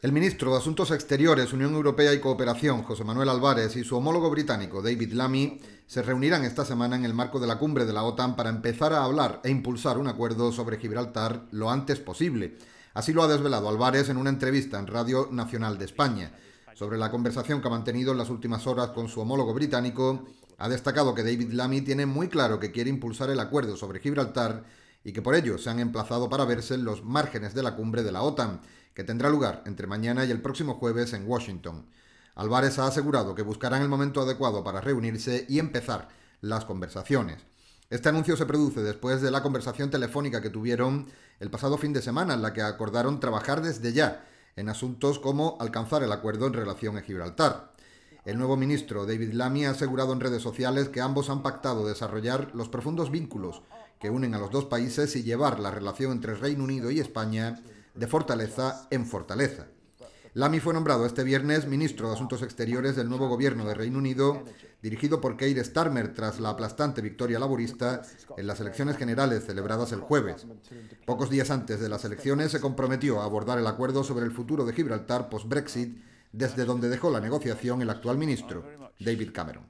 El ministro de Asuntos Exteriores, Unión Europea y Cooperación, José Manuel Álvarez, y su homólogo británico, David Lamy, se reunirán esta semana en el marco de la cumbre de la OTAN para empezar a hablar e impulsar un acuerdo sobre Gibraltar lo antes posible. Así lo ha desvelado Álvarez en una entrevista en Radio Nacional de España. Sobre la conversación que ha mantenido en las últimas horas con su homólogo británico, ha destacado que David Lamy tiene muy claro que quiere impulsar el acuerdo sobre Gibraltar y que por ello se han emplazado para verse en los márgenes de la cumbre de la OTAN, que tendrá lugar entre mañana y el próximo jueves en Washington. Álvarez ha asegurado que buscarán el momento adecuado para reunirse y empezar las conversaciones. Este anuncio se produce después de la conversación telefónica que tuvieron el pasado fin de semana, en la que acordaron trabajar desde ya en asuntos como alcanzar el acuerdo en relación a Gibraltar. El nuevo ministro David Lamy ha asegurado en redes sociales que ambos han pactado desarrollar los profundos vínculos que unen a los dos países y llevar la relación entre Reino Unido y España de fortaleza en fortaleza. Lamy fue nombrado este viernes ministro de Asuntos Exteriores del nuevo gobierno de Reino Unido, dirigido por Keir Starmer tras la aplastante victoria laborista en las elecciones generales celebradas el jueves. Pocos días antes de las elecciones se comprometió a abordar el acuerdo sobre el futuro de Gibraltar post-Brexit, desde donde dejó la negociación el actual ministro, David Cameron.